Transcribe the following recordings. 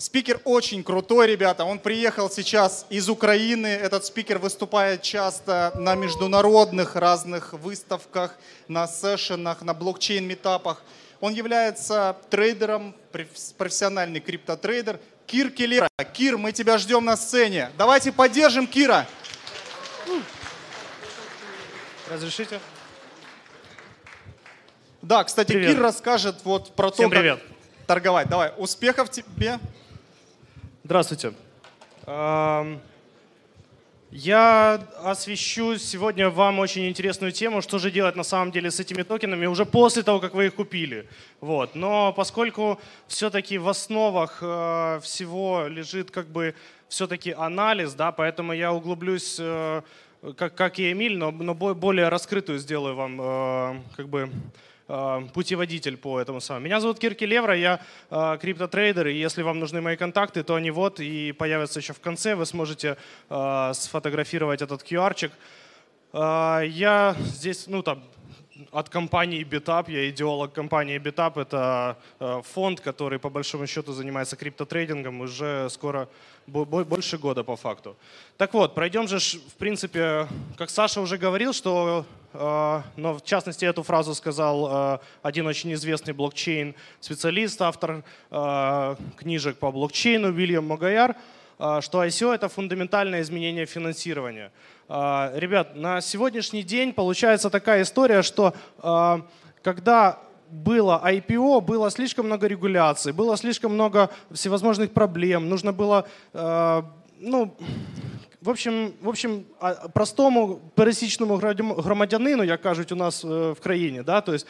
Спикер очень крутой, ребята. Он приехал сейчас из Украины. Этот спикер выступает часто на международных разных выставках, на сессионах, на блокчейн-метапах. Он является трейдером, профессиональный криптотрейдер Кир Келера. Кир, мы тебя ждем на сцене. Давайте поддержим Кира. Разрешите? Да, кстати, привет. Кир расскажет вот про Всем привет. как торговать. Давай, успехов тебе. Здравствуйте. Я освещу сегодня вам очень интересную тему, что же делать на самом деле с этими токенами уже после того, как вы их купили. Вот. Но поскольку все-таки в основах э, всего лежит как бы все-таки анализ, да, поэтому я углублюсь, э, как, как и Эмиль, но, но более раскрытую сделаю вам э, как бы Э, путеводитель по этому самому. Меня зовут Кирки Левра, я э, криптотрейдер, и если вам нужны мои контакты, то они вот и появятся еще в конце, вы сможете э, сфотографировать этот QR-чик. Я здесь, ну там, от компании BitUp я идеолог компании BitUp. это э, фонд, который по большому счету занимается криптотрейдингом уже скоро, больше года по факту. Так вот, пройдем же, в принципе, как Саша уже говорил, что, э, но в частности эту фразу сказал э, один очень известный блокчейн-специалист, автор книжек по блокчейну Вильям Магаяр, а, что ICO — это фундаментальное изменение финансирования. А, ребят, на сегодняшний день получается такая история, что а, когда было IPO, было слишком много регуляций, было слишком много всевозможных проблем, нужно было ну, в общем, в общем, а, простому пересічному громадянину, як кажуть у нас в країне, да, то есть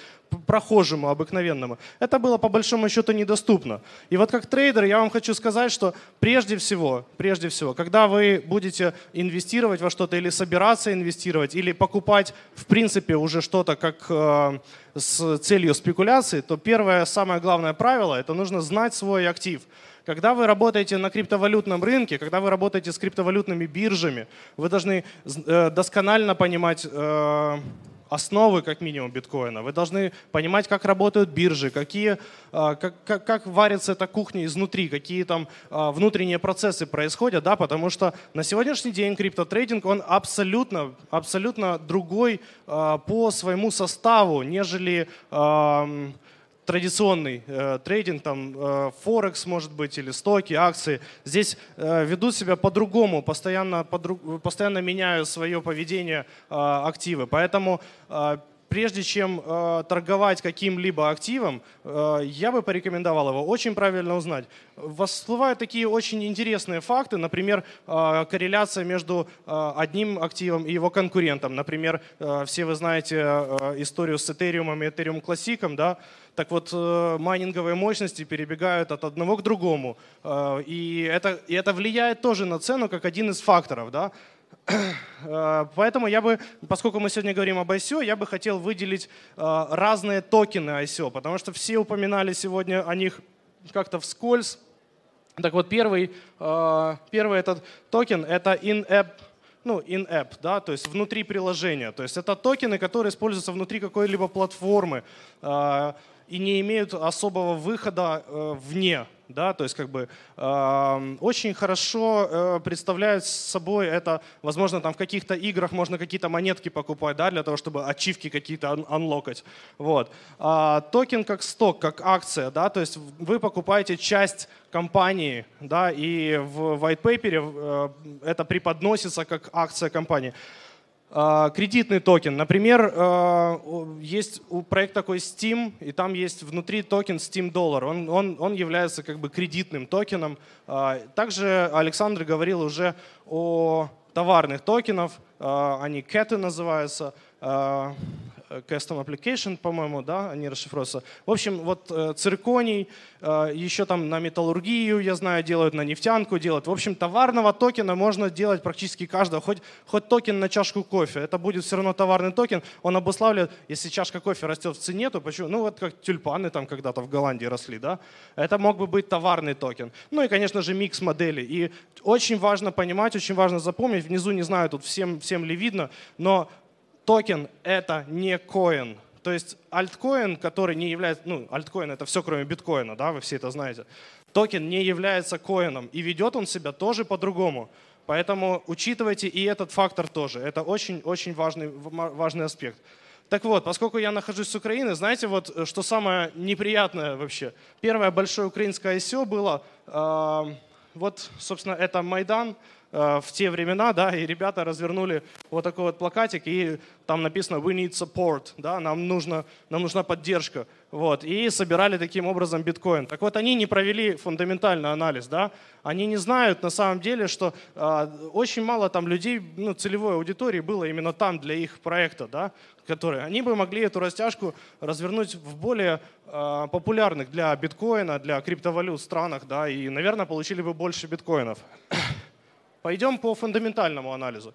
прохожему, обыкновенному, это было по большому счету недоступно. И вот как трейдер я вам хочу сказать, что прежде всего, прежде всего, когда вы будете инвестировать во что-то или собираться инвестировать, или покупать в принципе уже что-то как э, с целью спекуляции, то первое самое главное правило – это нужно знать свой актив. Когда вы работаете на криптовалютном рынке, когда вы работаете с криптовалютными биржами, вы должны э, досконально понимать э, основы, как минимум, биткоина. Вы должны понимать, как работают биржи, какие, э, как, как, как варится эта кухня изнутри, какие там внутренние процессы происходят, да, потому что на сегодняшний день криптотрейдинг, он абсолютно, абсолютно другой по своему составу, нежели эм, традиционный э, трейдинг, там э, Форекс, может быть, или стоки, акции, здесь э, ведут себя по-другому, постоянно, по постоянно меняют свое поведение э, активы. Поэтому э, прежде чем э, торговать каким-либо активом, э, я бы порекомендовал его очень правильно узнать. Всплывают такие очень интересные факты, например, э, корреляция между э, одним активом и его конкурентом. Например, э, все вы знаете э, историю с Ethereum и Ethereum Classic, да? Так вот, э, майнинговые мощности перебегают от одного к другому. Э, и, это, и это влияет тоже на цену как один из факторов. Да? Э, поэтому я бы, поскольку мы сегодня говорим об ICO, e я бы хотел выделить э, разные токены ICO, e потому что все упоминали сегодня о них как-то вскользь. Так вот, первый, э, первый этот токен — это in-app ну, in-app, да, то есть внутри приложения. То есть это токены, которые используются внутри какой-либо платформы э, и не имеют особого выхода э, вне да, то есть как бы э, очень хорошо э, представляют собой это, возможно, там в каких-то играх можно какие-то монетки покупать, да, для того, чтобы ачивки какие-то анлокать, вот. А токен как сток, как акция, да, то есть вы покупаете часть компании, да, и в white paper э, это преподносится как акция компании. А, кредитный токен. Например, а, есть у проект такой Steam, и там есть внутри токен Steam Dollar. Он, он, он является как бы кредитным токеном. А, также Александр говорил уже о товарных токенов. Они кэты называются. Custom Application, по-моему, да, они расшифровываются. В общем, вот э, цирконий, э, еще там на металлургию, я знаю, делают, на нефтянку делают. В общем, товарного токена можно делать практически каждого. Хоть, хоть токен на чашку кофе, это будет все равно товарный токен. Он обуславливает, если чашка кофе растет в цене, то почему? Ну вот как тюльпаны там когда-то в Голландии росли, да? Это мог бы быть товарный токен. Ну и, конечно же, микс моделей. И очень важно понимать, очень важно запомнить. Внизу, не знаю, тут всем, всем ли видно, но токен это не коин. То есть альткоин, который не является, ну, альткоин это все кроме биткоина, да, вы все это знаете. Токен не является коином и ведет он себя тоже по-другому. Поэтому учитывайте и этот фактор тоже. Это очень-очень важный, важный аспект. Так вот, поскольку я нахожусь с Украины, знаете, вот э, что самое неприятное вообще? Первое большое украинское ICO было, э, вот, собственно, это Майдан, Э, в те времена, да, и ребята развернули вот такой вот плакатик, и там написано «We need support», да, нам, нужно, нам нужна поддержка, вот, и собирали таким образом биткоин. Так вот, они не провели фундаментальный анализ, да, они не знают на самом деле, что э, очень мало там людей, ну, целевой аудитории было именно там для их проекта, да, которые, они бы могли эту растяжку развернуть в более э, популярных для биткоина, для криптовалют странах, да, и, наверное, получили бы больше биткоинов. Пойдем по фундаментальному анализу.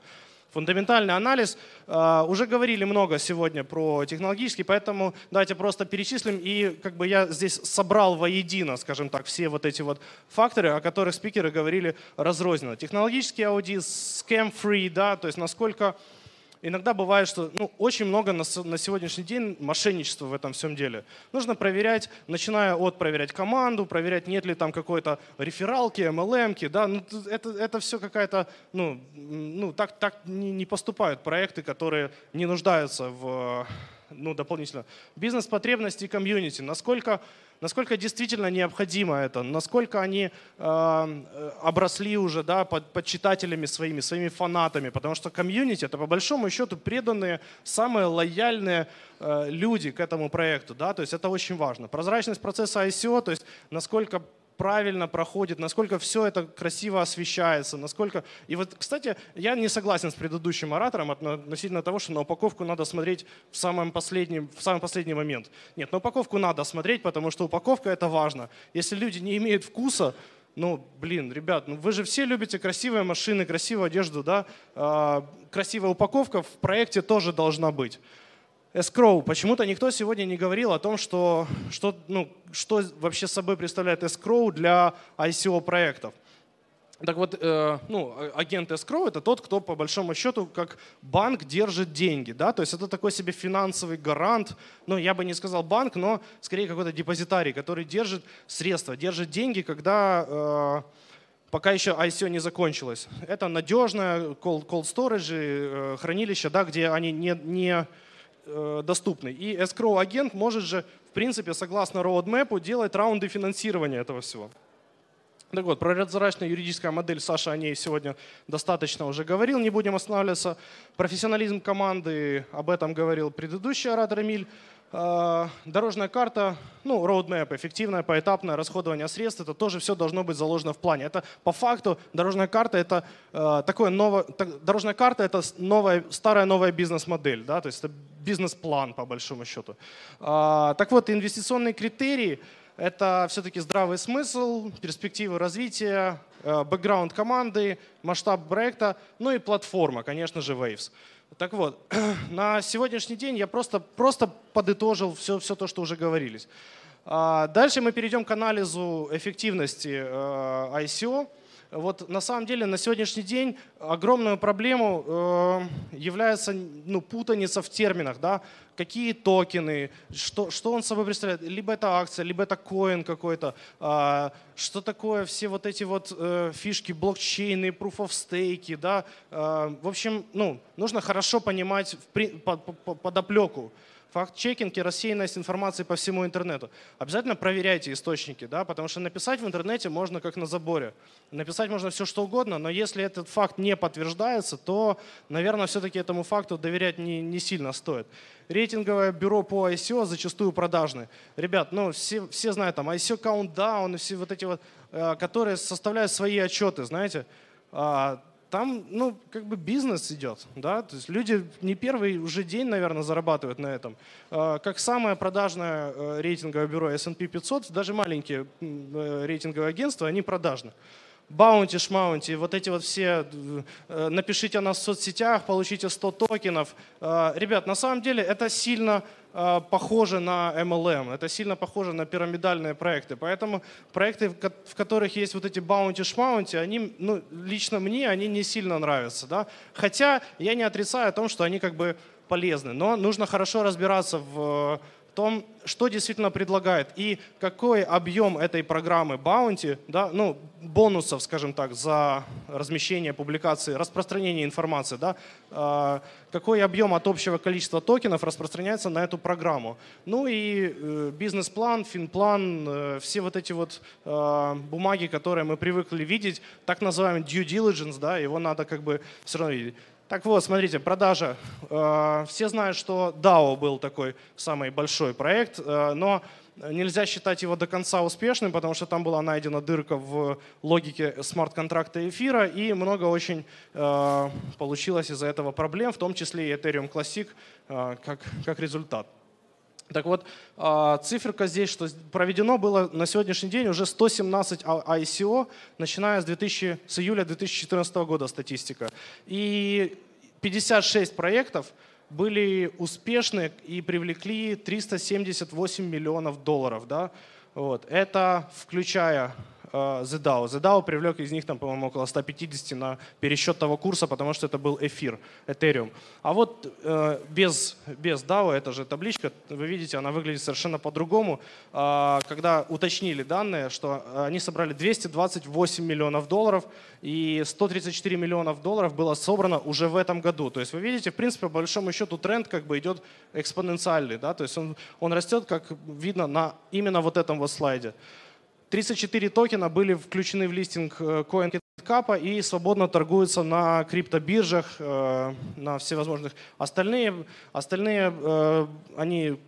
Фундаментальный анализ. А, уже говорили много сегодня про технологический, поэтому давайте просто перечислим. И как бы я здесь собрал воедино, скажем так, все вот эти вот факторы, о которых спикеры говорили разрозненно. Технологический аудит, scam-free, да, то есть насколько иногда бывает, что ну, очень много на, на сегодняшний день мошенничества в этом всем деле. Нужно проверять, начиная от проверять команду, проверять, нет ли там какой-то рефералки, MLM, да, ну, это, это все какая-то, ну, ну так, так не, не поступают проекты, которые не нуждаются в ну, дополнительно. Бизнес-потребности и комьюнити. Насколько насколько действительно необходимо это, насколько они а, э, обросли уже да, под, под читателями своими, своими фанатами, потому что комьюнити — это по большому счету преданные, самые лояльные э, люди к этому проекту, да, то есть это очень важно. Прозрачность процесса ICO, то есть насколько правильно проходит, насколько все это красиво освещается, насколько... И вот, кстати, я не согласен с предыдущим оратором относительно того, что на упаковку надо смотреть в, самом последнем, в самый последний момент. Нет, на упаковку надо смотреть, потому что упаковка — это важно. Если люди не имеют вкуса, ну, блин, ребят, ну вы же все любите красивые машины, красивую одежду, да? А, красивая упаковка в проекте тоже должна быть escrow. Почему-то никто сегодня не говорил о том, что, что, ну, что вообще собой представляет escrow для ICO-проектов. Так вот, э, ну, агент escrow это тот, кто по большому счету как банк держит деньги, да, то есть это такой себе финансовый гарант, ну, я бы не сказал банк, но скорее какой-то депозитарий, который держит средства, держит деньги, когда э, пока еще ICO не закончилось. Это надежное cold, cold storage, э, хранилище, да, где они не, не Э, доступный. И escrow агент может же, в принципе, согласно roadmap, делать раунды финансирования этого всего. Так вот, про разрачную юридическая модель Саша о ней сегодня достаточно уже говорил, не будем останавливаться. Профессионализм команды, об этом говорил предыдущий оратор Эмиль. Э, дорожная карта, ну, roadmap, эффективное поэтапное расходование средств, это тоже все должно быть заложено в плане. Это по факту дорожная карта это э, такое новое, дорожная карта это новая, старая новая бизнес-модель, да, то есть это бизнес-план, по большому счету. А, так вот, инвестиционные критерии – это все-таки здравый смысл, перспективы развития, э, бэкграунд команды, масштаб проекта, ну и платформа, конечно же, Waves. Так вот, на сегодняшний день я просто, просто подытожил все, все то, что уже говорились. А, дальше мы перейдем к анализу эффективности э, ICO вот на самом деле на сегодняшний день огромную проблему э, является ну, путаница в терминах, да, какие токены, что, что он собой представляет, либо это акция, либо это коин какой-то, э, что такое все вот эти вот э, фишки, блокчейны, proof of stake, да, э, в общем, ну, нужно хорошо понимать в при, под, под, подоплеку факт-чекинг и рассеянность информации по всему интернету. Обязательно проверяйте источники, да, потому что написать в интернете можно как на заборе. Написать можно все что угодно, но если этот факт не подтверждается, то, наверное, все-таки этому факту доверять не, не сильно стоит. Рейтинговое бюро по ICO зачастую продажны. Ребят, ну все, все знают там ICO Countdown и все вот эти вот, э, которые составляют свои отчеты, знаете, а, там, ну, как бы бизнес идет, да, то есть люди не первый уже день, наверное, зарабатывают на этом. А, как самое продажное э, рейтинговое бюро S&P 500, даже маленькие э, рейтинговые агентства, они продажны. Баунти, шмаунти, вот эти вот все, э, напишите о нас в соцсетях, получите 100 токенов. А, ребят, на самом деле это сильно Э, похоже на MLM, это сильно похоже на пирамидальные проекты. Поэтому проекты, в которых есть вот эти баунти-шмаунти, они, ну, лично мне они не сильно нравятся. Да? Хотя я не отрицаю о том, что они как бы полезны, но нужно хорошо разбираться в том, что действительно предлагает и какой объем этой программы баунти, да, ну, бонусов, скажем так, за размещение публикации, распространение информации, да, а, какой объем от общего количества токенов распространяется на эту программу. Ну и э, бизнес-план, финплан, э, все вот эти вот э, бумаги, которые мы привыкли видеть, так называемый due diligence, да, его надо как бы все равно видеть так вот, смотрите, продажа. Э, все знают, что DAO был такой самый большой проект, э, но нельзя считать его до конца успешным, потому что там была найдена дырка в логике смарт-контракта эфира, и много очень э, получилось из-за этого проблем, в том числе и Ethereum Classic как, как результат. Так вот, а, циферка здесь, что проведено было на сегодняшний день уже 117 ICO, а, начиная с, 2000, с июля 2014 года статистика. И 56 проектов были успешны и привлекли 378 миллионов долларов. Да? Вот. Это включая The э, DAO. The DAO привлек из них, там, по-моему, около 150 на пересчет того курса, потому что это был эфир, Ethereum. А вот э, без, без DAO, это же табличка, вы видите, она выглядит совершенно по-другому. А, когда уточнили данные, что они собрали 228 миллионов долларов, и 134 миллионов долларов было собрано уже в этом году. То есть вы видите, в принципе, по большому счету тренд как бы идет экспоненциальный, да, то есть он, он растет, как видно на именно вот этом вот слайде. 34 токена были включены в листинг э, CoinKitCap и свободно торгуются на криптобиржах, э, на всевозможных. Остальные, остальные э, они,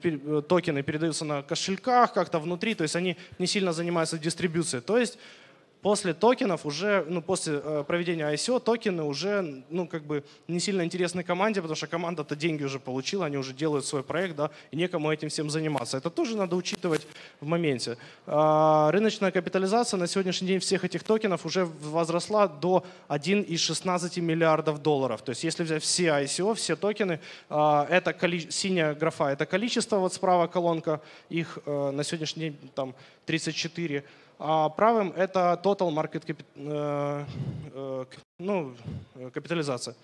токены передаются на кошельках как-то внутри, то есть они не сильно занимаются дистрибьюцией. То есть после токенов уже, ну, после э, проведения ICO токены уже, ну, как бы не сильно интересны команде, потому что команда-то деньги уже получила, они уже делают свой проект, да, и некому этим всем заниматься. Это тоже надо учитывать в моменте. А, рыночная капитализация на сегодняшний день всех этих токенов уже возросла до 1,16 миллиардов долларов. То есть если взять все ICO, все токены, а, это коли... синяя графа, это количество, вот справа колонка, их э, на сегодняшний день там 34 а правым это total market capi э, э, ну, э, капитализация.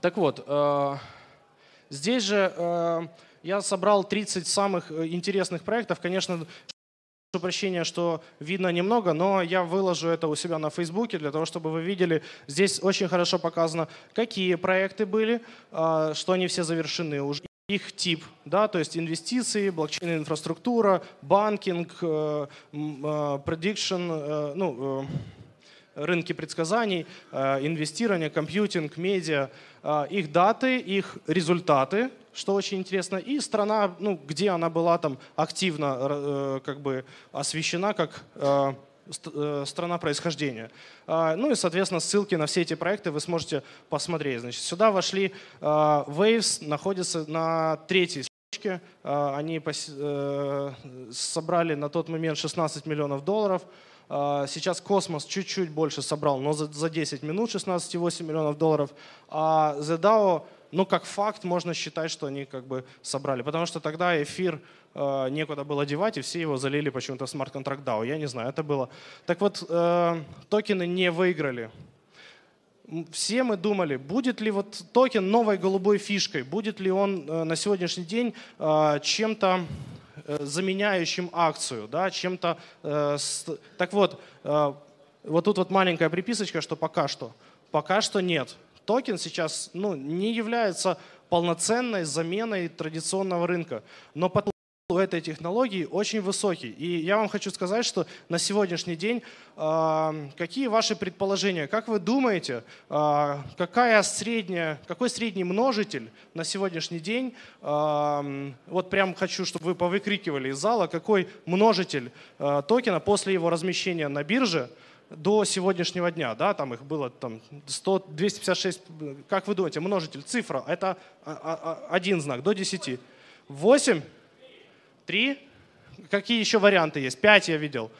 Так вот, здесь же я собрал 30 самых интересных проектов. Конечно, Прошу прощения, что видно немного, но я выложу это у себя на Фейсбуке для того, чтобы вы видели. Здесь очень хорошо показано, какие проекты были, что они все завершены уже их тип, да, то есть инвестиции, блокчейн-инфраструктура, банкинг, э, э, prediction, э, ну, рынки предсказаний, инвестирование, компьютинг, медиа, их даты, их результаты, что очень интересно, и страна, ну, где она была там активно как бы освещена как Э, страна происхождения. А, ну и, соответственно, ссылки на все эти проекты вы сможете посмотреть. Значит, сюда вошли а, Waves, находится на третьей строчке, а, Они э, собрали на тот момент 16 миллионов долларов. Сейчас Космос чуть-чуть больше собрал, но за 10 минут 16,8 миллионов долларов. А ZDAO, ну как факт, можно считать, что они как бы собрали. Потому что тогда эфир Э, некуда было девать, и все его залили почему-то в смарт-контракт DAO. Я не знаю, это было. Так вот, э, токены не выиграли. Все мы думали, будет ли вот токен новой голубой фишкой, будет ли он э, на сегодняшний день чем-то заменяющим акцию, да, чем-то... Так вот, вот тут вот маленькая приписочка, что пока что. Пока что нет. Токен сейчас ну, не является полноценной заменой традиционного рынка. Но потом у этой технологии очень высокий. И я вам хочу сказать, что на сегодняшний день а, какие ваши предположения? Как вы думаете, а, какая средняя, какой средний множитель на сегодняшний день, а, вот прям хочу, чтобы вы повыкрикивали из зала, какой множитель токена после его размещения на бирже до сегодняшнего дня, да, там их было там 100, 256, как вы думаете, множитель, цифра, это один знак, до 10. 8? Три? Какие еще варианты есть? Пять я видел.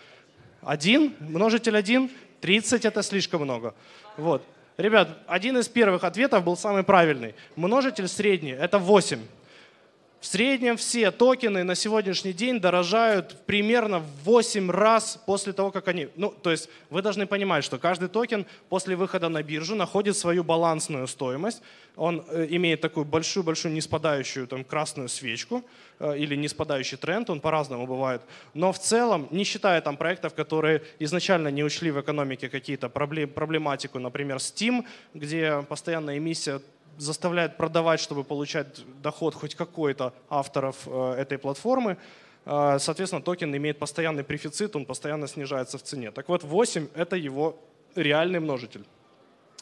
Один? Множитель один? Тридцать — это слишком много. Вот. Ребят, один из первых ответов был самый правильный. Множитель средний — это восемь. В среднем все токены на сегодняшний день дорожают примерно в 8 раз после того, как они... Ну, то есть вы должны понимать, что каждый токен после выхода на биржу находит свою балансную стоимость. Он э, имеет такую большую-большую неспадающую там, красную свечку э, или неспадающий тренд, он по-разному бывает. Но в целом, не считая там проектов, которые изначально не учли в экономике какие-то проблематику, например, Steam, где постоянная эмиссия заставляет продавать, чтобы получать доход хоть какой-то авторов э, этой платформы. Э, соответственно, токен имеет постоянный префицит, он постоянно снижается в цене. Так вот, 8 — это его реальный множитель.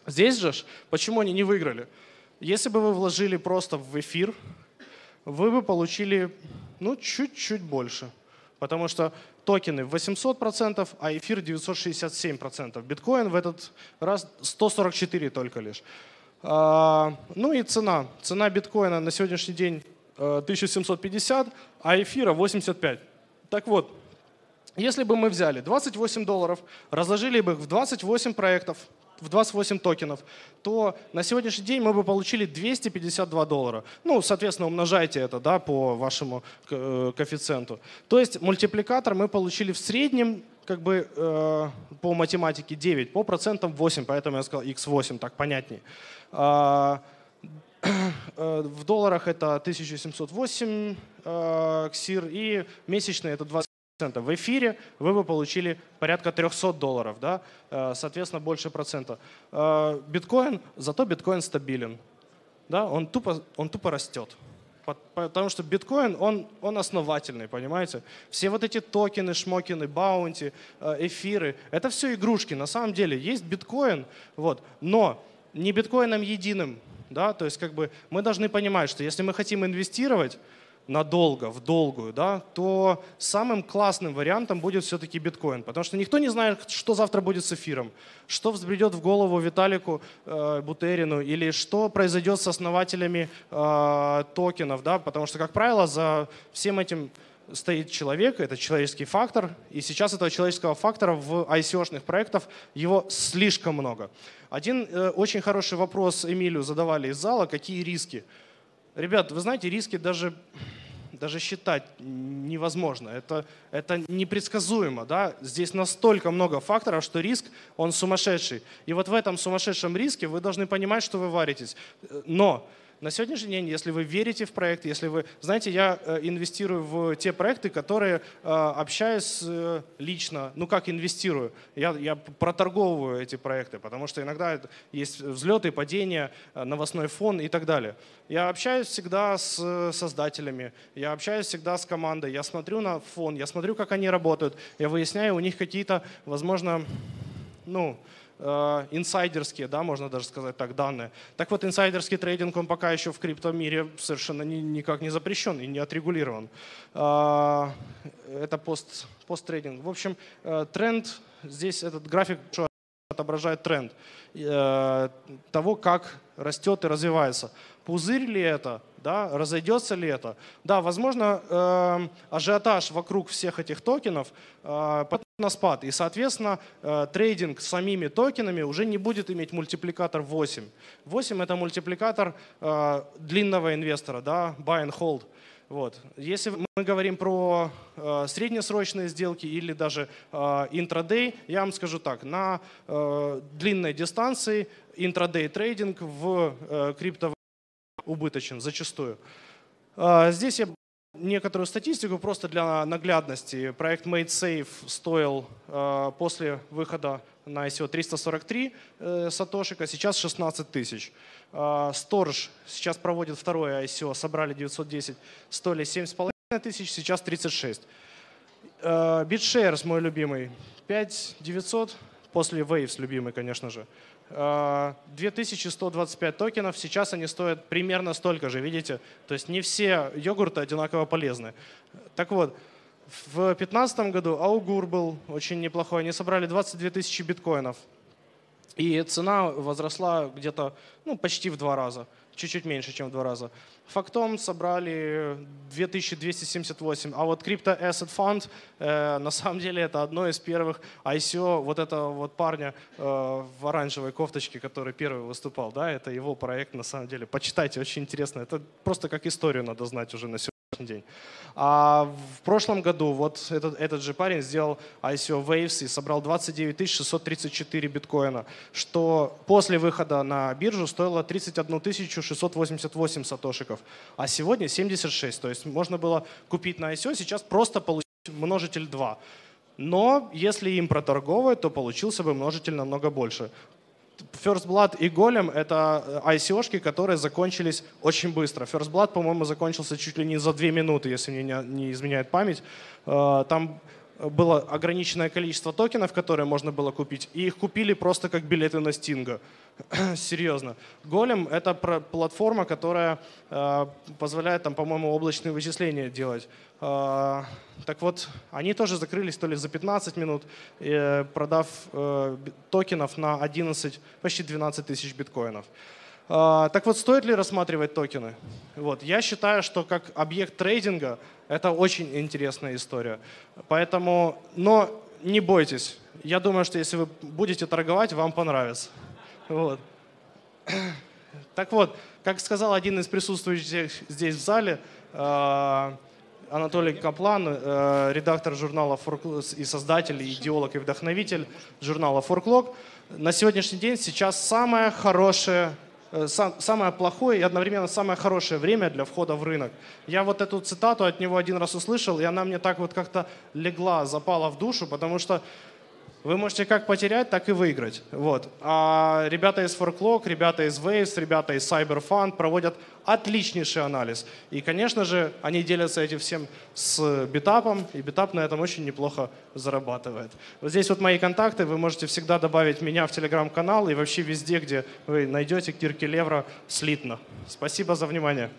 Здесь же, почему они не выиграли? Если бы вы вложили просто в эфир, вы бы получили ну, чуть-чуть больше. Потому что токены 800%, а эфир 967%. Биткоин в этот раз 144 только лишь. А, ну и цена. Цена биткоина на сегодняшний день 1750, э, а эфира 85. Так вот, если бы мы взяли 28 долларов, разложили бы их в 28 проектов, в 28 токенов, то на сегодняшний день мы бы получили 252 доллара. Ну, соответственно, умножайте это да, по вашему э, коэффициенту. То есть мультипликатор мы получили в среднем как бы э, по математике 9, по процентам 8, поэтому я сказал x8, так понятнее. Э, э, в долларах это 1708 э, ксир и месячный это 20 процентов. В эфире вы бы получили порядка 300 долларов, да? Э, соответственно, больше процента. Э, биткоин, зато биткоин стабилен. Да? Он, тупо, он тупо растет. Потому что биткоин, он, он основательный, понимаете? Все вот эти токены, шмокины, баунти, э, эфиры, это все игрушки. На самом деле есть биткоин, вот, но не биткоином единым. Да? То есть как бы мы должны понимать, что если мы хотим инвестировать, надолго, в долгую, да, то самым классным вариантом будет все-таки биткоин. Потому что никто не знает, что завтра будет с эфиром, что взбредет в голову Виталику э, Бутерину или что произойдет с основателями э, токенов. Да, потому что, как правило, за всем этим стоит человек, это человеческий фактор, и сейчас этого человеческого фактора в ICO-шных проектах его слишком много. Один э, очень хороший вопрос Эмилию задавали из зала, какие риски? Ребят, вы знаете, риски даже даже считать невозможно. Это, это непредсказуемо. Да? Здесь настолько много факторов, что риск, он сумасшедший. И вот в этом сумасшедшем риске вы должны понимать, что вы варитесь. Э, но на сегодняшний день, если вы верите в проект, если вы, знаете, я э, инвестирую в те проекты, которые э, общаюсь э, лично, ну как инвестирую, я, я проторговываю эти проекты, потому что иногда есть взлеты, падения, новостной фон и так далее. Я общаюсь всегда с создателями, я общаюсь всегда с командой, я смотрю на фон, я смотрю, как они работают, я выясняю у них какие-то, возможно, ну, Э, инсайдерские, да, можно даже сказать так, данные. Так вот, инсайдерский трейдинг, он пока еще в криптомире совершенно ни, никак не запрещен и не отрегулирован. Э, это пост, посттрейдинг. В общем, э, тренд, здесь этот график отображает тренд того, как растет и развивается. Пузырь ли это? Да, разойдется ли это? Да, возможно, ажиотаж вокруг всех этих токенов на спад. И, соответственно, э, трейдинг с самими токенами уже не будет иметь мультипликатор 8. 8 — это мультипликатор э, длинного инвестора, да, buy and hold. Вот. Если мы говорим про э, среднесрочные сделки или даже э, интрадей, я вам скажу так, на э, длинной дистанции интрадей трейдинг в э, крипто убыточен зачастую. Э, здесь я Некоторую статистику просто для наглядности. Проект Made Safe стоил э, после выхода на ICO 343 э, сатошика, сейчас 16 тысяч. Э, сейчас проводит второе ICO, собрали 910, стоили 7,5 тысяч, сейчас 36. Э, BitShares, мой любимый, 5900, после Waves любимый, конечно же. 2125 э, токенов, сейчас они стоят примерно столько же, видите? То есть не все йогурты одинаково полезны. Так вот, в 2015 году Аугур был очень неплохой, они собрали 22 тысячи биткоинов. И цена возросла где-то ну, почти в два раза чуть-чуть меньше, чем в два раза. Фактом собрали 2278, а вот Crypto Asset Fund э, на самом деле это одно из первых ICO вот этого вот парня э, в оранжевой кофточке, который первый выступал, да, это его проект на самом деле. Почитайте, очень интересно. Это просто как историю надо знать уже на сегодня сегодняшний день. А в прошлом году вот этот, этот же парень сделал ICO Waves и собрал 29 634 биткоина, что после выхода на биржу стоило 31 688 сатошиков, а сегодня 76. То есть можно было купить на ICO, сейчас просто получить множитель 2. Но если им проторговывать, то получился бы множитель намного больше. First Blood и Голем — это э, ICO-шки, которые закончились очень быстро. First Blood, по-моему, закончился чуть ли не за две минуты, если мне не изменяет память. Э, там было ограниченное количество токенов, которые можно было купить, и их купили просто как билеты на Стинга. Серьезно. Голем — это платформа, которая э, позволяет, там, по-моему, облачные вычисления делать. Э, так вот, они тоже закрылись то ли за 15 минут, э, продав токенов на 11, почти 12 тысяч биткоинов. А, так вот, стоит ли рассматривать токены? Вот. Я считаю, что как объект трейдинга это очень интересная история. Поэтому, но не бойтесь. Я думаю, что если вы будете торговать, вам понравится. Вот. Так вот, как сказал один из присутствующих здесь в зале, а, Анатолий Каплан, э, редактор журнала Fork... и создатель, идеолог, и вдохновитель журнала Forklog, на сегодняшний день сейчас самое хорошее Э, самое плохое и одновременно самое хорошее время для входа в рынок. Я вот эту цитату от него один раз услышал, и она мне так вот как-то легла, запала в душу, потому что вы можете как потерять, так и выиграть. Вот. А ребята из Forklock, ребята из Waves, ребята из Cyberfund проводят отличнейший анализ. И, конечно же, они делятся этим всем с битапом, и битап на этом очень неплохо зарабатывает. Вот здесь вот мои контакты, вы можете всегда добавить меня в телеграм-канал и вообще везде, где вы найдете Кирки Левра слитно. Спасибо за внимание.